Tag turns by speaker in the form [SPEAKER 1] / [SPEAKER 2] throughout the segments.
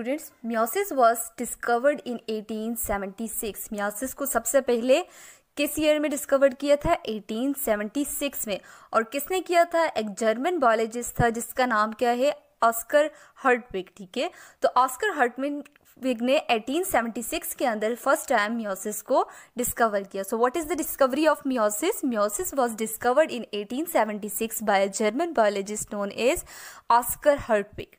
[SPEAKER 1] Students meiosis was discovered in 1876 meiosis को सबसे पहले किस ईयर में डिस्कवर्ड किया था 1876 में और किसने किया था एक जर्मन बायोलॉजिस्ट था जिसका नाम क्या है ऑस्कर हर्टविग ठीक है तो ऑस्कर हर्टविग विग ने 1876 के अंदर फर्स्ट टाइम म्योसिस को डिस्कवर किया so what is the discovery of meiosis meiosis was discovered in 1876 by German biologist known as Oscar Hertwig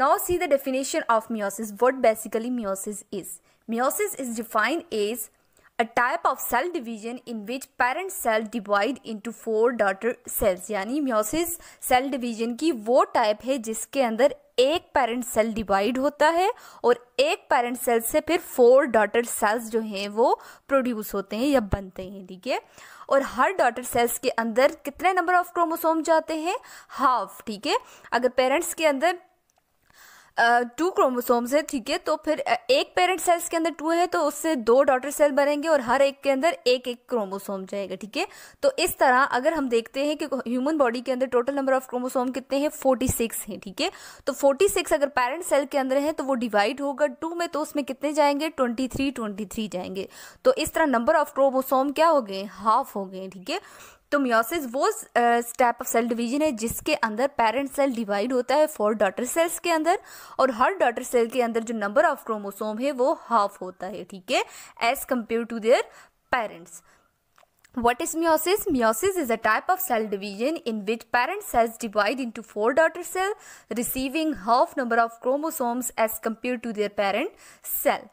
[SPEAKER 1] Now see the definition of meiosis, what basically meiosis is. Meiosis is defined as a type of cell division in which parent cell divide into four daughter cells यानी meiosis cell division की वो type है जिसके अंदर एक parent cell divide होता है और एक parent cell से फिर four daughter cells जो हैं वो produce होते हैं या बनते हैं ठीक है और हर डॉटर सेल्स के अंदर कितने नंबर ऑफ क्रोमोसोम जाते हैं हाफ ठीक है अगर पेरेंट्स के अंदर टू क्रोमोसोम्स है ठीक है तो फिर एक पेरेंट सेल्स के अंदर टू है तो उससे दो डॉटर सेल बनेंगे और हर एक के अंदर एक एक क्रोमोसोम जाएगा ठीक है तो इस तरह अगर हम देखते हैं कि ह्यूमन बॉडी के अंदर टोटल नंबर ऑफ क्रोमोसोम कितने हैं फोर्टी सिक्स हैं ठीक है तो फोर्टी सिक्स अगर पेरेंट सेल के अंदर है तो वो डिवाइड होगा टू में तो उसमें कितने जाएंगे ट्वेंटी थ्री ट्वेंटी थ्री जाएंगे तो इस तरह नंबर ऑफ क्रोमोसोम क्या हो गए हाफ हो गए ठीक है तो मियोसिस वो स्टेप ऑफ सेल डिवीजन है जिसके अंदर पेरेंट सेल डिवाइड होता है फोर डॉटर सेल्स के अंदर और हर डॉटर सेल के अंदर जो नंबर ऑफ क्रोमोसोम है वो हाफ होता है ठीक है as compare to their parents What is meiosis? Meiosis is a type of cell division in which parent cells divide into four daughter cell, receiving half number of chromosomes as compared to their parent cell.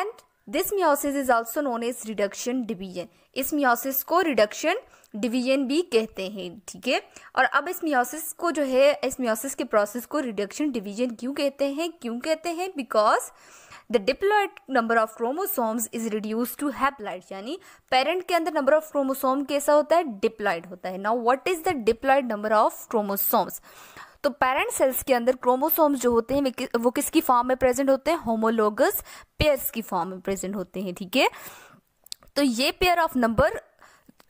[SPEAKER 1] And this meiosis is also known as reduction division इस meiosis को reduction division भी कहते हैं ठीक है और अब इस मियोसिस को जो है इस मियोसिस के प्रोसेस को रिडक्शन डिवीजन क्यों कहते हैं क्यों कहते हैं because the diploid number of chromosomes is reduce to haploid यानी पेरेंट के अंदर नंबर ऑफ क्रोमोसोम कैसा होता है डिप्लॉयड होता है now what is the diploid number of chromosomes तो पेरेंट सेल्स के अंदर क्रोमोसोम्स जो होते हैं वो किसकी फॉर्म में प्रेजेंट होते हैं होमोलोगस पेयर्स की फॉर्म में प्रेजेंट होते हैं ठीक है तो ये pair of number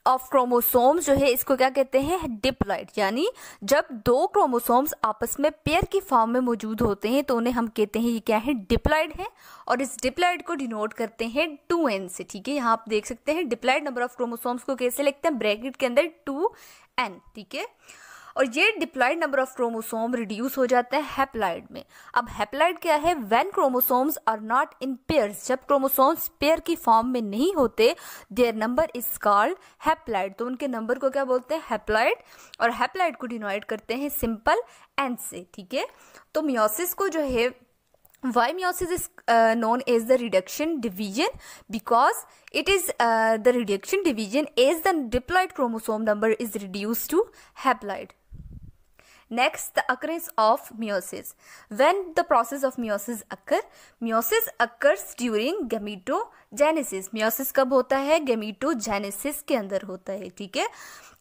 [SPEAKER 1] of chromosomes जो है इसको क्या कहते हैं डिप्लॉइड यानी जब दो क्रोमोसोम्स आपस में पेयर की फॉर्म में मौजूद होते हैं तो उन्हें हम कहते हैं ये क्या है डिप्लॉइड है और इस डिप्लॉइड को डिनोट करते हैं टू एन से ठीक है यहाँ आप देख सकते हैं डिप्लॉइड नंबर ऑफ क्रोमोसोम्स को कैसे लिखते हैं ब्रैकेट के अंदर टू एन ठीक है और ये diploid number of chromosome reduce हो जाते हैं हैप्लाइड में अब हैप्लाइड क्या है when chromosomes are not in pairs जब क्रोमोसोम्स पेयर की फॉर्म में नहीं होते their number is called haploid तो उनके नंबर को क्या बोलते हैं हैप्लाइड और हैप्लाइड को डिनोइड करते हैं सिंपल एन से ठीक है तो मियोसिस को जो है why meiosis is known as the reduction division because it is the reduction division as the as chromosome number is reduce to reduced Next, the occurrence of meiosis. When the process of meiosis occur, meiosis occurs during gametogenesis meiosis kab hota hai gametogenesis ke andar hota hai theek hai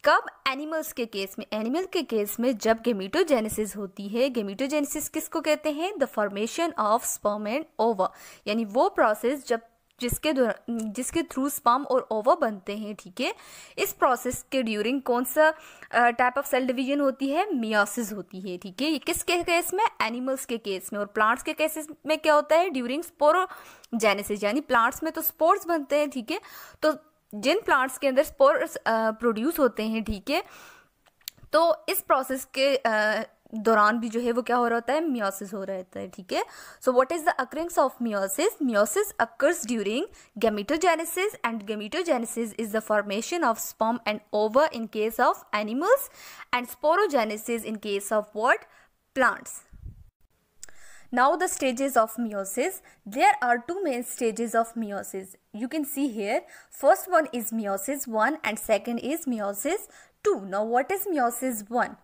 [SPEAKER 1] कब animals के case में animal के case में जब gametogenesis होती है gametogenesis किसको कहते हैं the formation of sperm and ova यानी वो प्रोसेस जब जिसके जिसके थ्रू स्पम और ओवा बनते हैं ठीक है इस प्रोसेस के ड्यूरिंग कौन सा टाइप ऑफ सेल डिवीजन होती है मियोसिस होती है ठीक है ये किसके केस में एनिमल्स के केस में और प्लांट्स के केसेस में क्या होता है ड्यूरिंग स्पोरोजेनेसिस यानी प्लांट्स में तो स्पोर्स बनते हैं ठीक है तो जिन प्लांट्स के अंदर स्पोर्स प्रोड्यूस होते हैं ठीक है तो इस प्रोसेस के दौरान भी जो है वो क्या हो रहा होता है म्योसिस हो रहता है ठीक है so what is the occurrence of meiosis meiosis occurs during gametogenesis and gametogenesis is the formation of sperm and ova in case of animals and sporogenesis in case of what plants now the stages of meiosis there are two main stages of meiosis you can see here first one is meiosis 1 and second is meiosis 2 now what is meiosis 1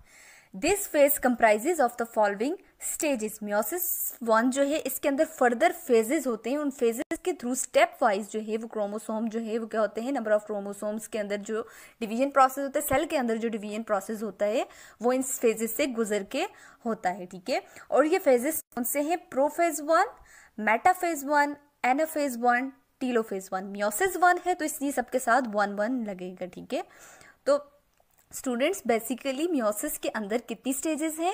[SPEAKER 1] this phase comprises of the following stages meiosis one जो है इसके अंदर further phases होते हैं उन phases के through step wise जो है वो क्रोमोसोम जो है वो क्या होते हैं नंबर ऑफ क्रोमोसोम्स के अंदर जो डिवीजन प्रोसेस होता है सेल के अंदर जो डिवीजन प्रोसेस होता है वो इन फेजेस से गुजर के होता है ठीक है और ये फेजेस कौन से हैं prophase one metaphase one anaphase one telophase one meiosis one है तो इसलिए सबके साथ वन वन लगेगा ठीक है तो स्टूडेंट्स बेसिकली म्योसिस के अंदर कितनी स्टेजेस हैं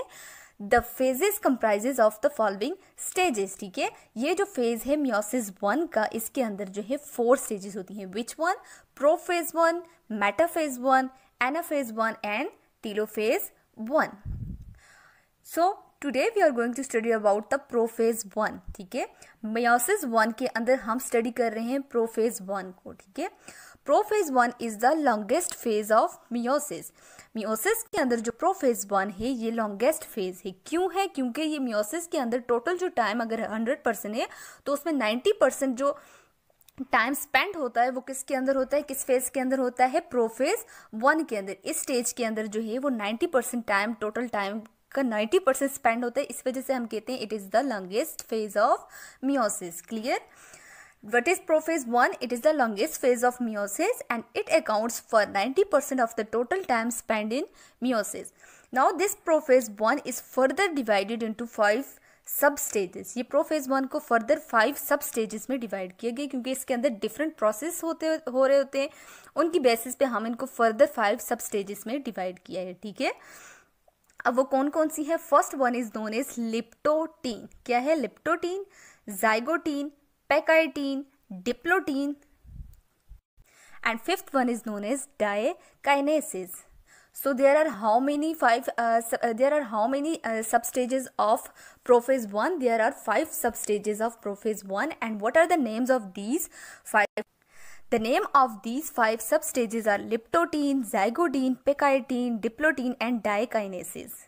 [SPEAKER 1] the phases comprises of the following stages ठीक है ये जो फेज है म्योसिस वन का इसके अंदर जो है फोर स्टेजेस होती हैं which one prophase one metaphase one anaphase one and telophase one so today we are going to study about the prophase one ठीक है म्योसिस वन के अंदर हम स्टडी कर रहे हैं प्रोफेज वन को ठीक है prophase one is the longest phase of meiosis meiosis के अंदर जो प्रोफेज वन है ये लॉन्गेस्ट फेज है क्यों है क्योंकि ये मियोसिस के अंदर टोटल जो टाइम अगर हंड्रेड परसेंट है तो उसमें नाइन्टी परसेंट जो टाइम स्पेंड होता है वो किसके अंदर होता है किस फेज के अंदर होता है प्रोफेज वन के अंदर इस स्टेज के अंदर जो है वो ninety percent time total time का नाइन्टी परसेंट स्पेंड होता है इस वजह से हम कहते हैं it is the longest phase of meiosis clear What is prophase 1? It is the longest phase of meiosis and it accounts for 90% of the total time spent in meiosis. Now this prophase 1 is further divided into 5 sub stages ये prophase one को further five sub stages में divide किया गया क्योंकि इसके अंदर different process होते हो रहे होते हैं उनकी बेसिस पे हम इनको फर्दर फाइव सब स्टेजेस में डिवाइड किया है ठीक है अब वो कौन कौन सी है first one is known as leptotene क्या है leptotene zygotene pecitine, diplotene, and fifth one is known as diakinases so there are how many five uh, uh, there are how many uh, substages of prophase 1 there are five substages of prophase 1 and what are the names of these five the name of these five substages are liptotene zygotine pecitine diplotene and diakinases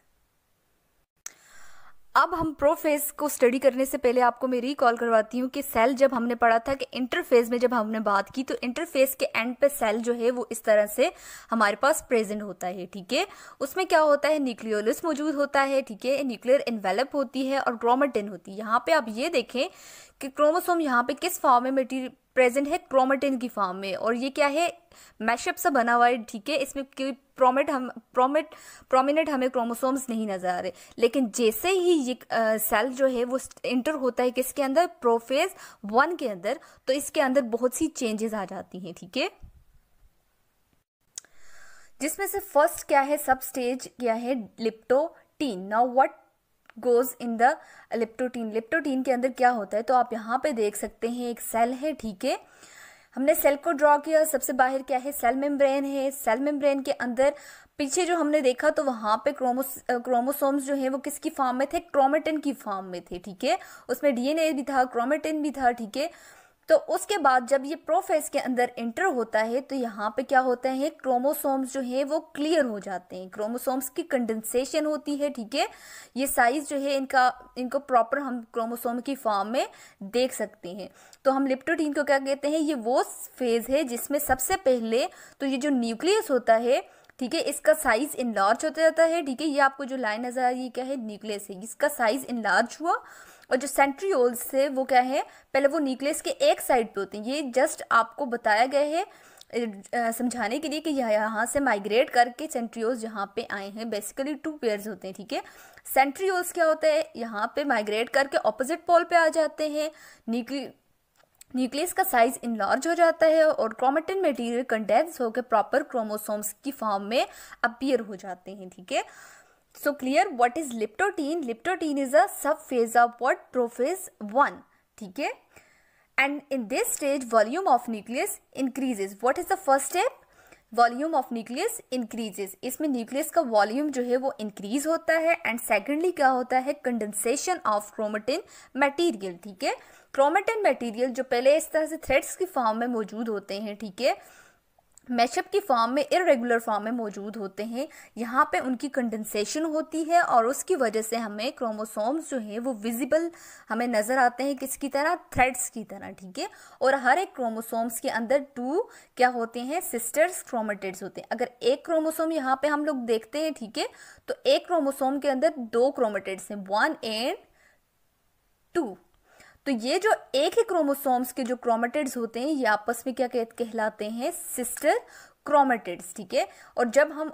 [SPEAKER 1] अब हम prophase को study करने से पहले आपको मैं recall करवाती हूँ कि सेल जब हमने पढ़ा था कि इंटरफेस में जब हमने बात की तो इंटरफेस के एंड पे सेल जो है वो इस तरह से हमारे पास प्रेजेंट होता है ठीक है उसमें क्या होता है न्यूक्लियोलस मौजूद होता है ठीक है न्यूक्लियर इन्वेलप होती है और क्रोमाटिन होती है यहाँ पे आप ये देखें कि क्रोमोसोम यहाँ पे किस फॉर्म में प्रेजेंट है क्रोमेटिन की फॉर्म में और ये क्या है मैशअप से बना हुआ है ठीक है इसमें कोई प्रोमेट हम प्रोमेट प्रोमिनेंट हमें क्रोमोसोम्स नहीं नजर आ रहे लेकिन जैसे ही ये सेल जो है वो इंटर होता है किसके अंदर प्रोफेज वन के अंदर तो इसके अंदर बहुत सी चेंजेस आ जाती हैं ठीक है थीके? जिसमें से फर्स्ट क्या है सब स्टेज क्या है leptotene now what goes in the leptotene leptotene के अंदर क्या होता है तो आप यहाँ पे देख सकते हैं एक सेल है ठीक है हमने सेल को ड्रॉ किया सबसे बाहर क्या है सेल मेम्ब्रेन है सेल मेम्ब्रेन के अंदर पीछे जो हमने देखा तो वहां पे क्रोमोस क्रोमोसोम्स जो है वो किसकी फॉर्म में थे क्रोमेटिन की फॉर्म में थे ठीक है उसमें डीएनए भी था क्रोमेटिन भी था ठीक है तो उसके बाद जब ये प्रोफेस के अंदर एंटर होता है तो यहाँ पे क्या होता है क्रोमोसोम्स जो है वो क्लियर हो जाते हैं क्रोमोसोम्स की कंडेंसेशन होती है ठीक है ये साइज जो है इनका इनको प्रॉपर हम क्रोमोसोम की फॉर्म में देख सकते हैं तो हम लिप्टोटीन को क्या कहते हैं ये वो फेज है जिसमें सबसे पहले तो ये जो न्यूक्लियस होता है ठीक है इसका साइज इनलार्ज होता जाता है ठीक है ये आपको जो लाइन नजर आ रही है क्या है न्यूक्लियस है इसका साइज इनलार्ज हुआ और जो सेंट्रियोल्स थे वो क्या है पहले वो न्यूक्लियस के एक साइड पे होते हैं ये जस्ट आपको बताया गया है समझाने के लिए कि यह यहाँ से माइग्रेट करके सेंट्रियोल्स यहाँ पे आए हैं बेसिकली टू पेयर्स होते हैं ठीक है सेंट्रियोल्स क्या होता है यहाँ पे माइग्रेट करके ऑपोजिट पोल पे आ जाते हैं न्यूक्ली न्यूक्लियस का साइज इनलार्ज हो जाता है और क्रोमेटिन मटेरियल कंडेंस होकर प्रॉपर क्रोमोसोम्स की फॉर्म में अपीयर हो जाते हैं ठीक है थीके? Clear clear is leptotene leptotene is a sub phase of what prophase one ठीक है and in this stage volume of nucleus increases what is the first step volume of nucleus increases इसमें nucleus का volume जो है वो increase होता है and secondly क्या होता है कंडेंसेशन ऑफ क्रोमेटिन मटीरियल ठीक है क्रोमेटिन मटीरियल जो पहले इस तरह से थ्रेड्स की फॉर्म में मौजूद होते हैं ठीक है थीके? मैशअप की फॉर्म में इरेगुलर फॉर्म में मौजूद होते हैं यहाँ पे उनकी कंडेंसेशन होती है और उसकी वजह से हमें क्रोमोसोम्स जो हैं वो विजिबल हमें नज़र आते हैं किसकी तरह थ्रेड्स की तरह ठीक है और हर एक क्रोमोसोम्स के अंदर टू क्या होते हैं सिस्टर्स क्रोमेटिड्स होते हैं अगर एक क्रोमोसोम यहाँ पर हम लोग देखते हैं ठीक है तो एक क्रोमोसोम के अंदर दो क्रोमेटिड्स हैं वन एंड टू तो ये जो एक ही क्रोमोसोम्स के जो क्रोमेटिड्स होते हैं ये आपस में क्या कहलाते हैं सिस्टर क्रोमेटिड्स ठीक है और जब हम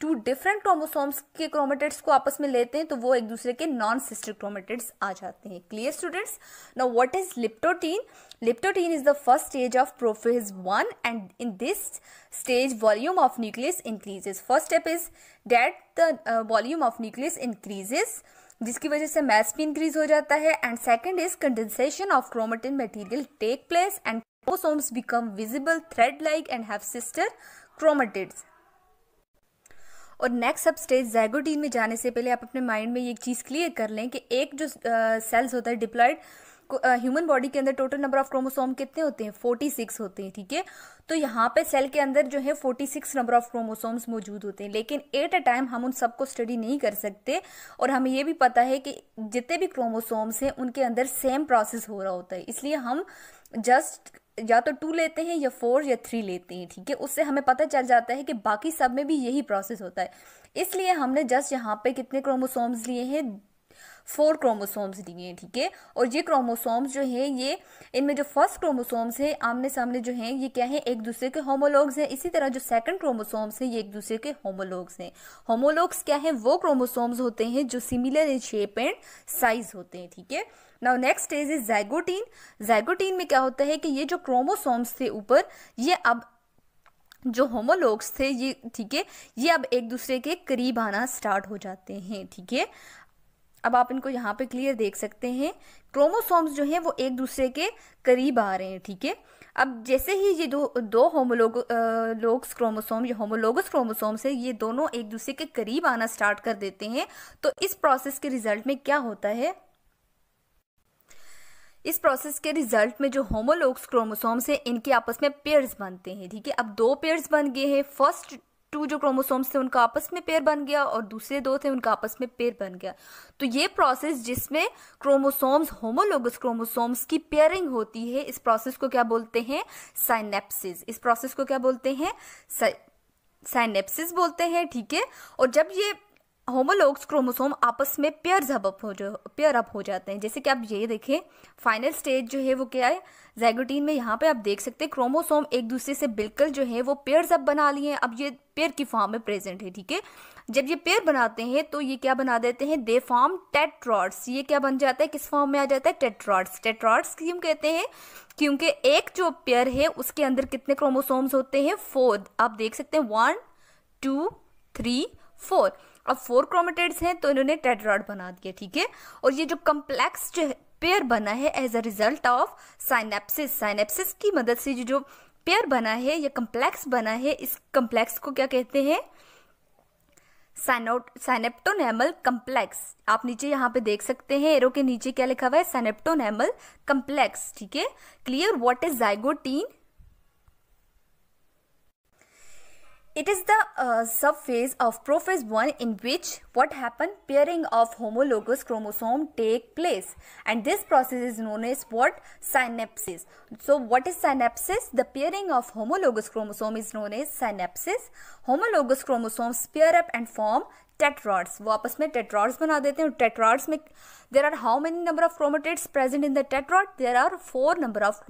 [SPEAKER 1] टू डिफरेंट क्रोमोसोम्स के क्रोमेटिड्स को आपस में लेते हैं तो वो एक दूसरे के नॉन सिस्टर क्रोमेटिड्स आ जाते हैं clear students now what is leptotene leptotene is the first stage of prophase one and in this stage volume of nucleus increases first step is that the volume of nucleus increases जिसकी वजह से mass भी increase हो जाता है and second is condensation of chromatin material take place and chromosomes become visible thread like and have sister chromatids और next sub stage zygotene में जाने से पहले आप अपने माइंड में ये चीज़ क्लियर कर लें कि एक जो सेल्स uh, होता है डिप्लॉयड ह्यूमन बॉडी के अंदर टोटल नंबर ऑफ क्रोमोसोम कितने होते हैं फोर्टी सिक्स होते हैं ठीक है तो यहाँ पे सेल के अंदर जो है forty six number of chromosomes मौजूद होते हैं लेकिन एट अ टाइम हम उन सबको स्टडी नहीं कर सकते और हमें यह भी पता है कि जितने भी क्रोमोसोम्स हैं उनके अंदर सेम प्रोसेस हो रहा होता है इसलिए हम जस्ट या तो टू लेते हैं या फोर या थ्री लेते हैं ठीक है उससे हमें पता चल जाता है कि बाकी सब में भी यही प्रोसेस होता है इसलिए हमने जस्ट यहाँ पे कितने क्रोमोसोम्स लिए हैं फोर क्रोमोसोम्स दिए हैं ठीक है और ये क्रोमोसोम्स जो हैं ये इनमें जो फर्स्ट क्रोमोसोम्स हैं आमने सामने जो हैं ये क्या है एक दूसरे के होमोलॉग्स हैं इसी तरह जो सेकंड क्रोमोसोम्स हैं ये एक दूसरे के होमोलॉग्स हैं होमोलॉग्स क्या हैं वो क्रोमोसोम्स होते हैं जो similar in shape and size होते हैं ठीक है now next stage is zygotene zygotene में क्या होता है कि ये जो क्रोमोसोम्स थे ऊपर ये अब जो होमोलॉग्स थे ये ठीक है ये अब एक दूसरे के करीब आना स्टार्ट हो जाते हैं ठीक है अब आप इनको यहाँ पे क्लियर देख सकते हैं क्रोमोसोम्स जो हैं वो एक दूसरे के करीब आ रहे हैं ठीक है अब जैसे ही ये दो दो होमोलोग लोग्स क्रोमोसोम या होमोलोगस क्रोमोसोम्स है ये दोनों एक दूसरे के करीब आना स्टार्ट कर देते हैं तो इस प्रोसेस के रिजल्ट में क्या होता है इस प्रोसेस के रिजल्ट में जो होमोलोग्स क्रोमोसोम्स हैं इनके आपस में पेयर्स बनते हैं ठीक है अब दो पेयर्स बन गए हैं फर्स्ट टू जो क्रोमोसोम्स थे उनका आपस में पेयर बन गया और दूसरे दो थे उनका आपस में पेयर बन गया तो ये प्रोसेस जिसमें क्रोमोसोम्स होमोलोगस क्रोमोसोम्स की पेयरिंग होती है इस प्रोसेस को क्या बोलते हैं साइनेप्सिस इस प्रोसेस को क्या बोलते हैं साइनेप्सिस बोलते हैं ठीक है और जब ये होमोलोग्स क्रोमोसोम आपस में पेयर अप हो जो पेयर अप हो जाते हैं जैसे कि आप ये देखें फाइनल स्टेज जो है वो क्या है जैगोटीन में यहाँ पे आप देख सकते हैं क्रोमोसोम एक दूसरे से बिल्कुल जो है वो पेयर अप बना लिए हैं अब ये पेयर की फॉर्म में प्रेजेंट है ठीक है जब ये पेयर बनाते हैं तो ये क्या बना देते हैं दे फॉर्म टेट्रॉड्स ये क्या बन जाता है किस फॉर्म में आ जाता है टेट्रॉड्स टेट्रॉड्स क्यों कहते हैं क्योंकि एक जो पेयर है उसके अंदर कितने क्रोमोसोम्स होते हैं फोर आप देख सकते हैं वन टू थ्री फोर अब फोर क्रोमेटेड्स हैं तो इन्होंने टेड्रॉड बना दिया ठीक है और ये जो कम्प्लेक्स जो पेयर बना है as a result of synapsis synapsis की मदद से जो पेयर बना है या कम्प्लेक्स बना है इस कम्प्लेक्स को क्या कहते हैं साइनेप्टोनेमल कम्प्लेक्स आप नीचे यहाँ पे देख सकते हैं एरो के नीचे क्या लिखा हुआ है साइनेप्टोनेमल कम्प्लेक्स ठीक है clear what is zygotene It is the uh, subphase of prophase 1 in which what happened pairing of homologous chromosome take place and this process is known as what synapsis. So what is synapsis? The pairing of homologous chromosome is known as synapsis. Homologous chromosomes pair up and form tetrads. वो आपस में tetrads बना देते हैं tetrads में there are how many number of chromatids present in the tetrad there are four number of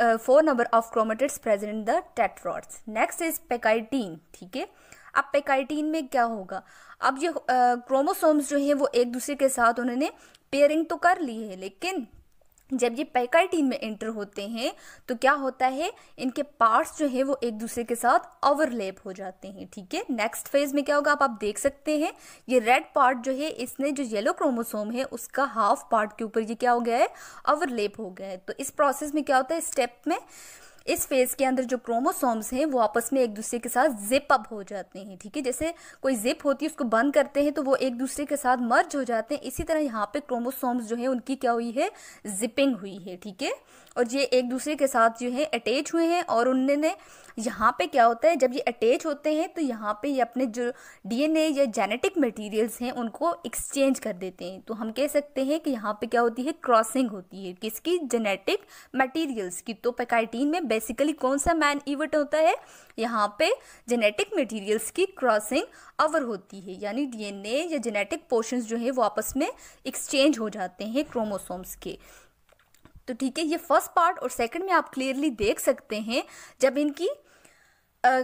[SPEAKER 1] uh, four number of chromatids present in the tetraods next is pectin ठीक है अब पेकाइटीन में क्या होगा अब ये क्रोमोसोम्स जो हैं वो एक दूसरे के साथ उन्होंने पेयरिंग तो कर ली है लेकिन जब ये पैकाइटीन में एंटर होते हैं तो क्या होता है इनके पार्ट्स जो है वो एक दूसरे के साथ ओवरलैप हो जाते हैं ठीक है नेक्स्ट फेज में क्या होगा आप आप देख सकते हैं ये रेड पार्ट जो है इसने जो येलो क्रोमोसोम है उसका हाफ पार्ट के ऊपर ये क्या हो गया है ओवरलेप हो गया है तो इस प्रोसेस में क्या होता है स्टेप में इस फेज के अंदर जो क्रोमोसोम्स हैं वो आपस में एक दूसरे के साथ जिप अप हो जाते हैं ठीक है जैसे कोई जिप होती है उसको बंद करते हैं तो वो एक दूसरे के साथ मर्ज हो जाते हैं इसी तरह यहाँ पे क्रोमोसोम्स जो है उनकी क्या हुई है जिपिंग हुई है ठीक है और ये एक दूसरे के साथ जो है अटैच हुए हैं और उन्होंने यहाँ पे क्या होता है जब ये अटैच होते हैं तो यहाँ पे ये अपने जो डीएनए या जेनेटिक मटेरियल्स हैं उनको एक्सचेंज कर देते हैं तो हम कह सकते हैं कि यहाँ पे क्या होती है क्रॉसिंग होती है किसकी जेनेटिक मटेरियल्स की तो पैकाइटीन में बेसिकली कौन सा मैन इवेंट होता है यहाँ पे जेनेटिक मटेरियल्स की क्रॉसिंग अवर होती है यानी डीएनए या जेनेटिक पोर्शंस जो है वो आपस में एक्सचेंज हो जाते हैं क्रोमोसोम्स के तो ठीक है ये फर्स्ट पार्ट और सेकंड में आप क्लियरली देख सकते हैं जब इनकी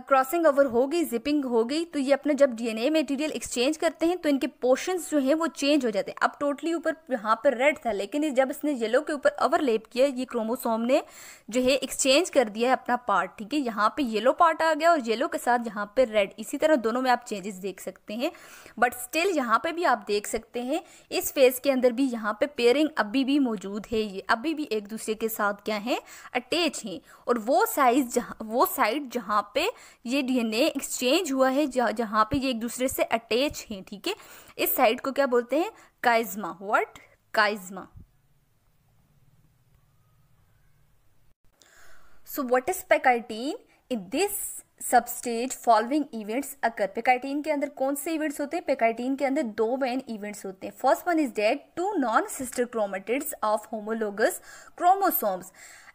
[SPEAKER 1] क्रॉसिंग ओवर हो गई जिपिंग हो गई तो ये अपना जब डीएनए मटेरियल एक्सचेंज करते हैं तो इनके पोर्शंस जो हैं वो चेंज हो जाते हैं अब टोटली ऊपर यहाँ पर रेड था लेकिन जब इसने येलो के ऊपर ओवरलेप किया ये क्रोमोसोम ने जो है एक्सचेंज कर दिया है अपना पार्ट ठीक है यहाँ पे येलो पार्ट आ गया और येलो के साथ यहाँ पर रेड इसी तरह दोनों में आप चेंजेस देख सकते हैं बट स्टिल यहाँ पर भी आप देख सकते हैं इस फेज के अंदर भी यहाँ पे पेयरिंग अभी भी मौजूद है ये अभी भी एक दूसरे के साथ क्या है अटैच हैं और वो साइज जहाँ वो साइड जहाँ पे ये डीएनए एक्सचेंज हुआ है जह, जहाँ पे ये एक दूसरे से अटैच है ठीक है इस साइड को क्या बोलते हैं chiasma what chiasma what is is in this sub stage following events occur pachytene के अंदर कौन से इवेंट्स होते हैं पेकाइटीन के अंदर दो मेन इवेंट्स होते हैं first one is that two non sister chromatids of homologous chromosomes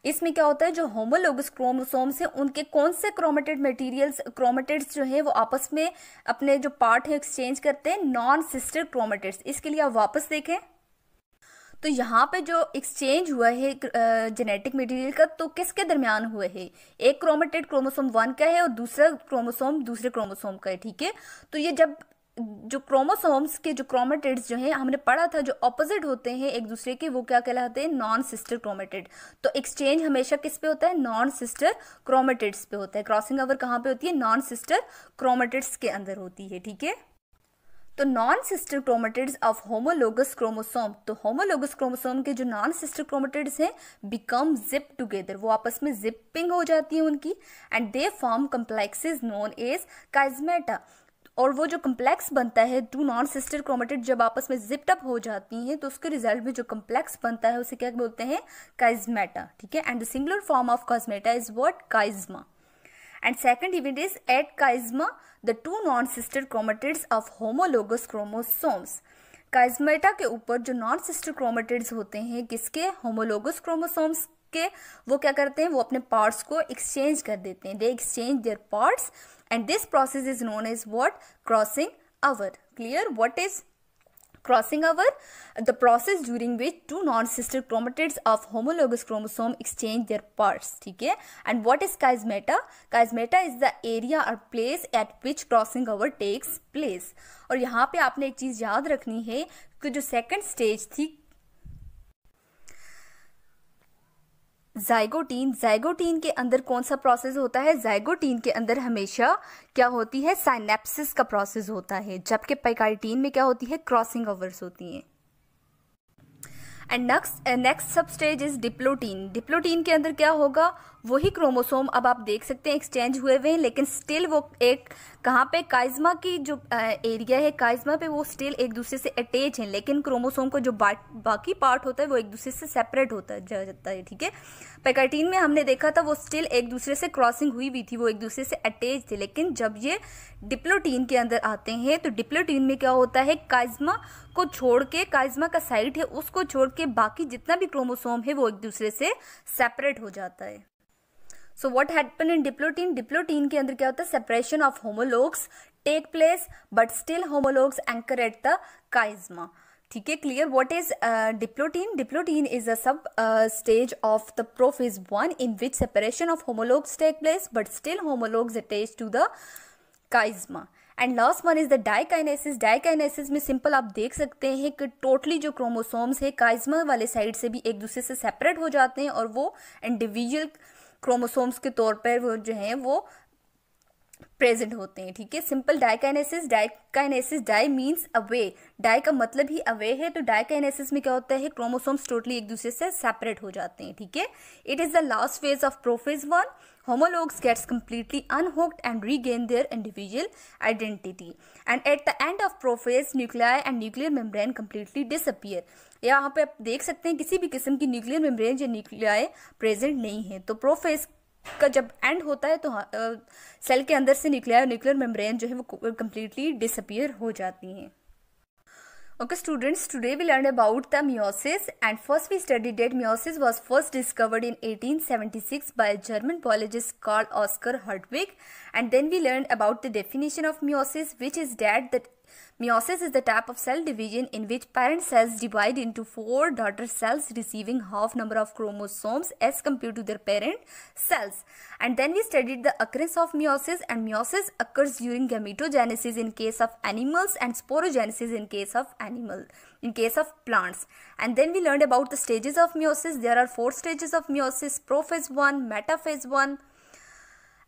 [SPEAKER 1] इसमें क्या होता है जो होमोलोगस क्रोमोसोम्स हैं उनके कौन से क्रोमेटेड मटेरियल्स क्रोमेटेड्स जो है वो आपस में अपने जो पार्ट है एक्सचेंज करते हैं नॉन सिस्टर क्रोमेटेड्स इसके लिए आप वापस देखें तो यहाँ पे जो एक्सचेंज हुआ है जेनेटिक मटेरियल का तो किसके दरमियान हुआ है एक क्रोमेटेड क्रोमोसोम वन का है और दूसरा क्रोमोसोम दूसरे क्रोमोसोम का है ठीक है तो ये जब जो क्रोमोसोम्स के जो क्रोमेटिड्स जो हैं हमने पढ़ा था जो ऑपोजिट होते हैं एक दूसरे के वो क्या कहलाते हैं नॉन सिस्टर क्रोमेटिड तो एक्सचेंज हमेशा किस पे होता है नॉन सिस्टर क्रोमेटिड्स पे होता है क्रॉसिंग ओवर कहाँ पे होती है नॉन सिस्टर क्रोमेटिड्स के अंदर होती है ठीक है तो non sister chromatids of homologous chromosome तो होमोलोगस क्रोमोसोम के जो नॉन सिस्टर क्रोमेटिड्स हैं बिकम जिप टुगेदर वो आपस में जिपिंग हो जाती है उनकी and they form complexes known as chiasmata और वो जो कम्प्लेक्स बनता है टू नॉन सिस्टर क्रोमेटिड जब आपस में जिप्ट अप हो जाती हैं तो उसके रिजल्ट में जो कम्प्लेक्स बनता है उसे क्या बोलते हैं काइजमेटा ठीक है and the singular form of chiasmata is what chiasma and second event is at chiasma the two non sister chromatids of homologous chromosomes chiasmata के ऊपर जो नॉन सिस्टर क्रोमेटिड्स होते हैं किसके होमोलोगस क्रोमोसोम्स के वो क्या करते हैं वो अपने पार्ट्स को एक्सचेंज कर देते हैं they exchange their parts and this process is known as what crossing hour clear what is crossing over the process during which two non-sister chromatids of homologous chromosome exchange their parts ठीक है and what is chiasmata chiasmata is the area or place at which crossing over takes place aur yahan pe aapne ek cheez yaad rakhni hai ki jo second stage thi zygotene zygotene के अंदर कौन सा process होता है zygotene के अंदर हमेशा क्या होती है साइनेप्सिस का प्रोसेस होता है जबकि पैकाइटीन में क्या होती है क्रॉसिंग ओवर्स होती हैं and next next sub stage is diplotene diplotene के अंदर क्या होगा वही क्रोमोसोम अब आप देख सकते हैं एक्सचेंज हुए हुए हैं लेकिन स्टिल वो एक कहाँ पे काइज्मा की जो एरिया है काइज्मा पे वो स्टिल एक दूसरे से अटैच हैं लेकिन क्रोमोसोम को जो बाकी पार्ट होता है वो एक दूसरे से सेपरेट होता जाता है ठीक है पेकाटीन में हमने देखा था वो स्टिल एक दूसरे से क्रॉसिंग हुई भी थी वो एक दूसरे से अटैच थे लेकिन जब ये डिप्लोटीन के अंदर आते हैं तो डिप्लोटीन में क्या होता है काइज्मा को छोड़ के काइजमा का साइट है उसको छोड़ के बाकी जितना भी क्रोमोसोम है वो एक दूसरे से सेपरेट हो जाता है so what happen in diplotene diplotene के अंदर क्या होता है separation of homologs take place but still homologs anchor at the chiasma ठीक है clear what is diplotene diplotene is a sub stage of the prophase one in which separation of homologs take place but still homologs attach to the chiasma and last one is the diakinesis diakinesis में simple आप देख सकते हैं कि totally जो chromosomes है काइज्मा वाले side से भी एक दूसरे से सेपरेट हो जाते हैं और वो इंडिविजुअल क्रोमोसोम्स के तौर पर वो जो हैं वो प्रेजेंट होते हैं ठीक है simple diakinesis diakinesis dia means away dia का मतलब ही अवे है तो डायकाइनेसिस में क्या होता है क्रोमोसोम्स टोटली एक दूसरे से सेपरेट हो जाते हैं ठीक है it is the last phase of prophase one homologs gets completely unhooked and regain their individual identity and at the end of prophase nuclei and nuclear membrane completely disappear यहाँ पे आप देख सकते हैं किसी भी किस्म की न्यूक्लियर मेम्ब्रेन या न्यूक्लियाई प्रेजेंट नहीं है तो प्रोफेस का जब एंड होता है तो सेल के अंदर से न्यूक्लियर न्यूक्लियर मेम्ब्रेन जो है वो कंप्लीटली डिसअपियर हो जाती हैं Okay students, today we learned about the meiosis and first we studied that meiosis was first discovered in 1876 by a German biologist called Oscar Hartwig and then we learned about the definition of meiosis which is that the Meiosis is the type of cell division in which parent cells divide into four daughter cells receiving half number of chromosomes as compared to their parent cells. And then we studied the occurrence of meiosis and meiosis occurs during gametogenesis in case of animals and sporogenesis in case of animal in case of plants. And then we learned about the stages of meiosis. There are four stages of meiosis, prophase 1, metaphase 1,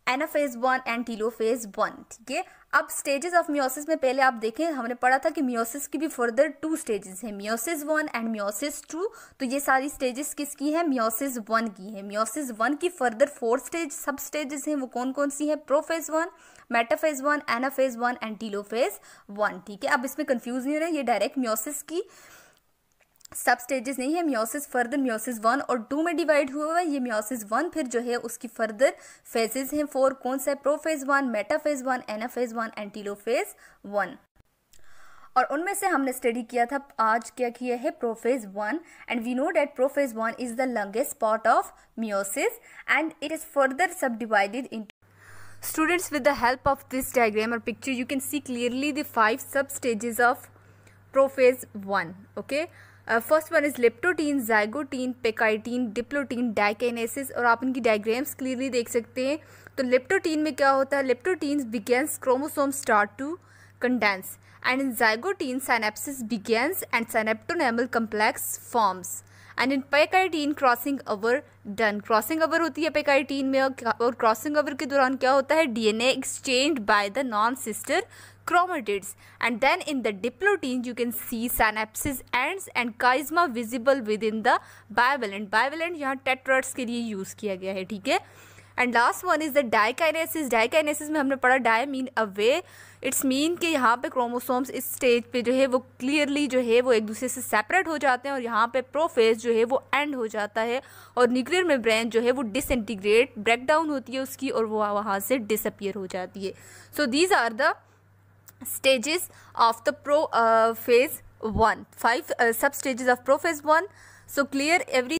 [SPEAKER 1] anaphase 1 and telophase 1. Okay. अब stages of meiosis में पहले आप देखें हमने पढ़ा था कि meiosis की भी फर्दर टू स्टेजेस हैं meiosis one and meiosis two तो ये सारी स्टेजेस किसकी हैं म्योसिस वन की है म्योसिस वन की further four stage sub stages हैं वो कौन कौन सी हैं prophase one metaphase one anaphase one and telophase one ठीक है अब इसमें कन्फ्यूज नहीं हो रहे ये डायरेक्ट म्योसिस की सब स्टेजेस नहीं है म्योसिस फर्दर म्योसिस वन और टू में डिवाइड हुआ है ये म्योसिस वन फिर जो है उसकी फर्दर फेजेस हैं फोर कौन सा है prophase one metaphase one anaphase one and telophase one और उनमें से हमने स्टडी किया था आज क्या किया है prophase one and we know that prophase one is the longest part of meiosis and it is further sub divided in students with the help of this diagram और picture you can see clearly the five sub stages of prophase one okay okay? First one is leptotene zygotene pachytene diplotene diakinesis और आप इनकी diagrams clearly देख सकते हैं तो leptotene में क्या होता है leptotene begins chromosome start to condense and in zygotene synapsis begins and synaptonemal complex forms and in pachytene crossing over done crossing over होती है पेकाइटीन में और क्रॉसिंग ओवर के दौरान क्या होता है DNA exchange by the non sister chromatids and then in the diplotein you can see synapses ends and chiasma visible within the bivalent yahan यहाँ ke के लिए यूज़ किया गया है ठीक है and last one is the diakinesis diakinesis में हमने पढ़ा dia mean away it's mean कि यहाँ पे क्रोमोसोम्स इस स्टेज पे जो है वो क्लियरली जो है वो एक दूसरे से सेपरेट हो जाते हैं और यहाँ पे प्रोफेज जो है वो एंड हो जाता है और न्यूक्लियर ब्रेन जो है वो डिसइंटीग्रेट ब्रेक डाउन होती है उसकी और वो वहाँ से डिसअपियर हो जाती है so these are the stages of the pro uh, phase 1 five uh, sub stages of pro phase 1 so clear every